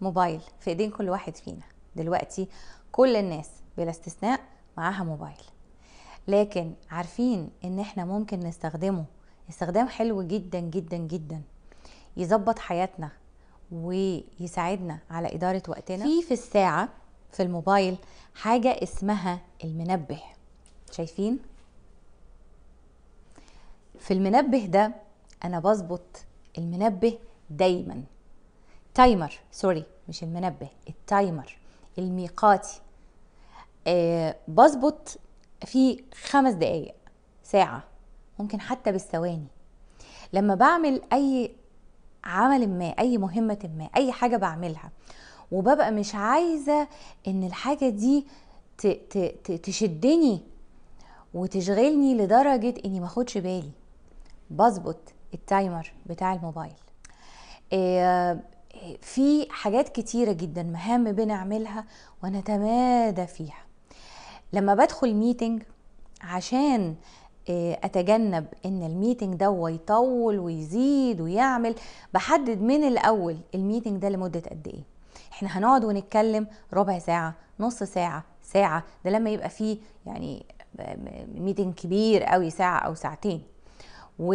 موبايل في ايدين كل واحد فينا دلوقتي كل الناس بلا استثناء معاها موبايل لكن عارفين ان احنا ممكن نستخدمه استخدام حلو جدا جدا جدا يظبط حياتنا ويساعدنا على إدارة وقتنا في في الساعة في الموبايل حاجة اسمها المنبه شايفين؟ في المنبه ده أنا بظبط المنبه دايما التايمر سوري مش المنبه التايمر الميقاتي آه بظبط في خمس دقايق ساعة ممكن حتى بالثواني لما بعمل أي عمل ما أي مهمة ما أي حاجة بعملها وببقى مش عايزة إن الحاجة دي تشدني وتشغلني لدرجة إني ماخدش بالي بظبط التايمر بتاع الموبايل آه، في حاجات كتيرة جدا مهام بنعملها ونتمادى فيها لما بدخل ميتنج عشان آه، اتجنب ان الميتنج ده يطول ويزيد ويعمل بحدد من الاول الميتنج ده لمده قد ايه احنا هنقعد ونتكلم ربع ساعه نص ساعه ساعه ده لما يبقى فيه يعني آه، ميتنج كبير قوي ساعه او ساعتين و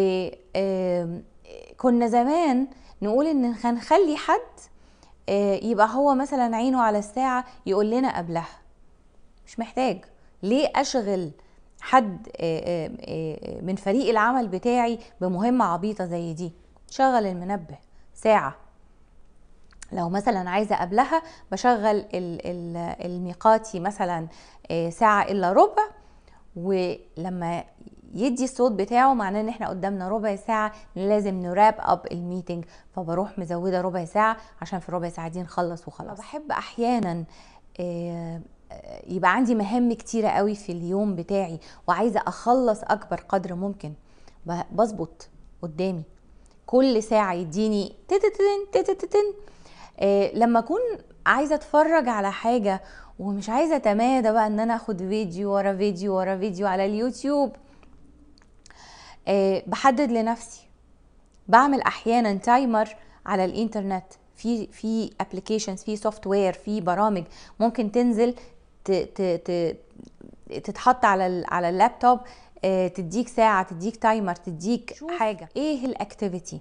كنا زمان نقول ان هنخلي حد آه، يبقى هو مثلا عينه على الساعة يقول لنا قبلها مش محتاج ليه أشغل حد آه، آه، من فريق العمل بتاعي بمهمة عبيطة زي دي شغل المنبه ساعة لو مثلا عايزة قبلها بشغل الميقاتي مثلا ساعة إلا ربع ولما يدي الصوت بتاعه معناه ان احنا قدامنا ربع ساعه لازم نراب اب الميتنج فبروح مزوده ربع ساعه عشان في الربع ساعه دي نخلص وخلاص بحب احيانا آه، آه، يبقى عندي مهام كتيره قوي في اليوم بتاعي وعايزه اخلص اكبر قدر ممكن بظبط قدامي كل ساعه يديني تتتن تتتن آه، لما اكون عايزه اتفرج على حاجه ومش عايزه اتمادى بقى ان انا اخد فيديو ورا فيديو ورا فيديو على اليوتيوب آه، بحدد لنفسي بعمل احيانا تايمر على الانترنت في في ابلكيشنز في سوفت وير في برامج ممكن تنزل تتحط على على اللابتوب آه، تديك ساعه تديك تايمر تديك شوف حاجه ايه الاكتيفيتي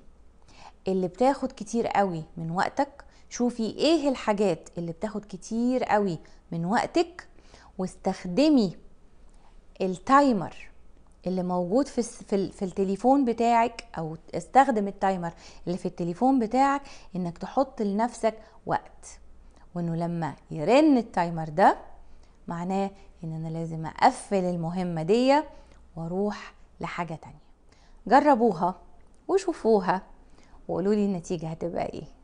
اللي بتاخد كتير قوي من وقتك شوفي ايه الحاجات اللي بتاخد كتير قوي من وقتك واستخدمي التايمر اللي موجود في في التليفون بتاعك او استخدم التايمر اللي في التليفون بتاعك انك تحط لنفسك وقت وانه لما يرن التايمر ده معناه ان انا لازم اقفل المهمه دي واروح لحاجه تانية جربوها وشوفوها وقولوا لي النتيجه هتبقى ايه